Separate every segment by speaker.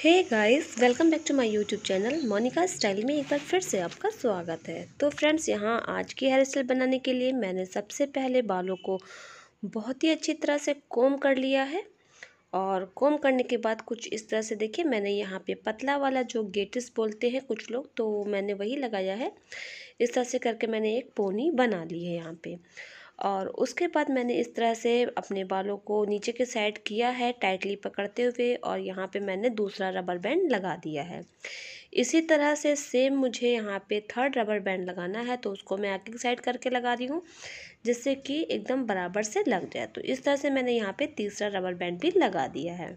Speaker 1: hey guys welcome back to my YouTube channel Monika style में एक बार फिर से आपका स्वागत है तो फ्रेंड्स यहाँ आज की हेयर स्टाइल बनाने के लिए मैंने सबसे पहले बालों को बहुत ही अच्छी तरह से कोम कर लिया है और कोम करने के बाद कुछ इस तरह से देखिए मैंने यहाँ पे पतला वाला जो गेटिस बोलते हैं कुछ लोग तो मैंने वही लगाया है इस तरह से करके मैंने एक पोनी बना ली है यहाँ पर और उसके बाद मैंने इस तरह से अपने बालों को नीचे के साइड किया है टाइटली पकड़ते हुए और यहाँ पे मैंने दूसरा रबर बैंड लगा दिया है इसी तरह से सेम मुझे यहाँ पे थर्ड रबर बैंड लगाना है तो उसको मैं आगे साइड करके लगा रही हूँ जिससे कि एकदम बराबर से लग जाए तो इस तरह से मैंने यहाँ पर तीसरा रबर बैंड भी लगा दिया है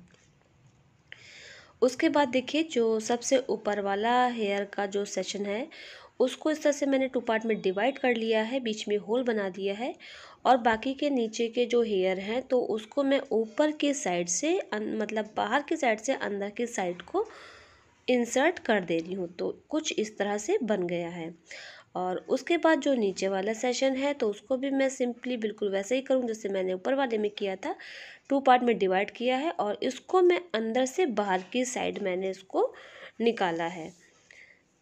Speaker 1: उसके बाद देखिए जो सबसे ऊपर वाला हेयर का जो सेशन है उसको इस तरह से मैंने टू पार्ट में डिवाइड कर लिया है बीच में होल बना दिया है और बाकी के नीचे के जो हेयर हैं तो उसको मैं ऊपर की साइड से अन, मतलब बाहर की साइड से अंदर की साइड को इंसर्ट कर दे रही हूँ तो कुछ इस तरह से बन गया है और उसके बाद जो नीचे वाला सेशन है तो उसको भी मैं सिंपली बिल्कुल वैसे ही करूँ जैसे मैंने ऊपर वाले में किया था टू पार्ट में डिवाइड किया है और इसको मैं अंदर से बाहर की साइड मैंने इसको निकाला है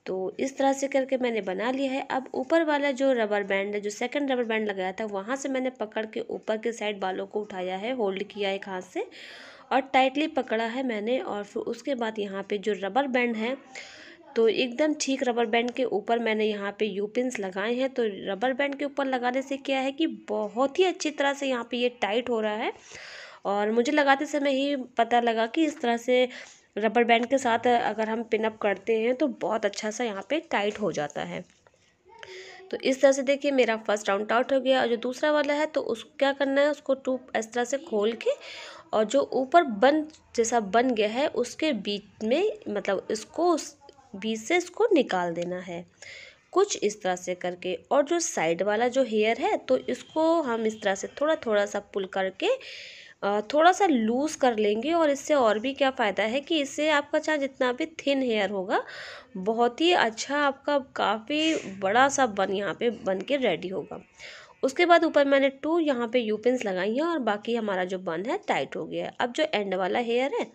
Speaker 1: तो इस तरह से करके मैंने बना लिया है अब ऊपर वाला जो रबर बैंड है जो सेकंड रबर बैंड लगाया था वहाँ से मैंने पकड़ के ऊपर के साइड बालों को उठाया है होल्ड किया एक हाथ से और टाइटली पकड़ा है मैंने और फिर उसके बाद यहाँ पे जो रबर बैंड है तो एकदम ठीक रबर बैंड के ऊपर मैंने यहाँ पे यू पिन्स लगाए हैं तो रबर बैंड के ऊपर लगाने से क्या है कि बहुत ही अच्छी तरह से यहाँ पे ये टाइट हो रहा है और मुझे लगाते समय ही पता लगा कि इस तरह से रबर बैंड के साथ अगर हम पिनअप करते हैं तो बहुत अच्छा सा यहाँ पे टाइट हो जाता है तो इस तरह से देखिए मेरा फर्स्ट राउंड आउट हो गया और जो दूसरा वाला है तो उसको क्या करना है उसको टू इस तरह से खोल के और जो ऊपर बन जैसा बन गया है उसके बीच में मतलब इसको उस बीच से इसको निकाल देना है कुछ इस तरह से करके और जो साइड वाला जो हेयर है तो इसको हम इस तरह से थोड़ा थोड़ा सा पुल करके थोड़ा सा लूज़ कर लेंगे और इससे और भी क्या फ़ायदा है कि इससे आपका चाहे जितना भी थिन हेयर होगा बहुत ही अच्छा आपका काफ़ी बड़ा सा बन यहाँ पे बन के रेडी होगा उसके बाद ऊपर मैंने टू यहाँ पे यू पिंस लगाई हैं और बाकी हमारा जो बन है टाइट हो गया है अब जो एंड वाला हेयर है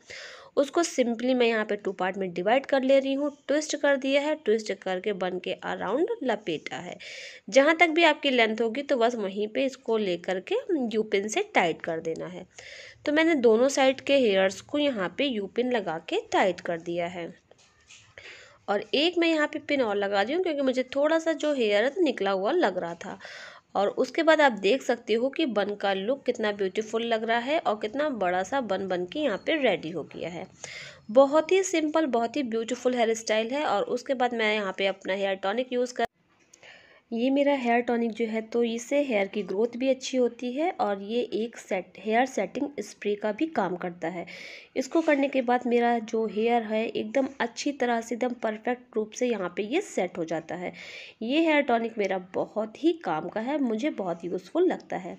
Speaker 1: उसको सिंपली मैं यहाँ पे टू पार्ट में डिवाइड कर ले रही हूँ ट्विस्ट कर दिया है ट्विस्ट करके बन के अराउंड लपेटा है जहाँ तक भी आपकी लेंथ होगी तो बस वहीं पे इसको लेकर के यूपिन से टाइट कर देना है तो मैंने दोनों साइड के हेयर्स को यहाँ पे यूपिन लगा के टाइट कर दिया है और एक मैं यहाँ पे पिन और लगा रही हूँ क्योंकि मुझे थोड़ा सा जो हेयर है तो निकला हुआ लग रहा था और उसके बाद आप देख सकते हो कि बन का लुक कितना ब्यूटीफुल लग रहा है और कितना बड़ा सा बन बन के यहाँ पे रेडी हो गया है बहुत ही सिंपल बहुत ही ब्यूटीफुल हेयर स्टाइल है और उसके बाद मैं यहाँ पे अपना हेयर टॉनिक यूज़ कर ये मेरा हेयर टॉनिक जो है तो इससे हेयर की ग्रोथ भी अच्छी होती है और ये एक सेट हेयर सेटिंग स्प्रे का भी काम करता है इसको करने के बाद मेरा जो हेयर है एकदम अच्छी तरह से एकदम परफेक्ट रूप से यहाँ पे ये सेट हो जाता है ये हेयर टॉनिक मेरा बहुत ही काम का है मुझे बहुत यूज़फुल लगता है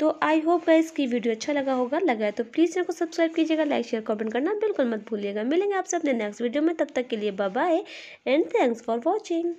Speaker 1: तो आई होप गाइस इसकी वीडियो अच्छा लगा होगा लगा है तो प्लीज़ चैनल को सब्सक्राइब कीजिएगा लाइक शेयर कमेंट करना बिल्कुल मत भूलिएगा मिलेंगे आपसे अपने नेक्स्ट वीडियो में तब तक के लिए bye bye and thanks for watching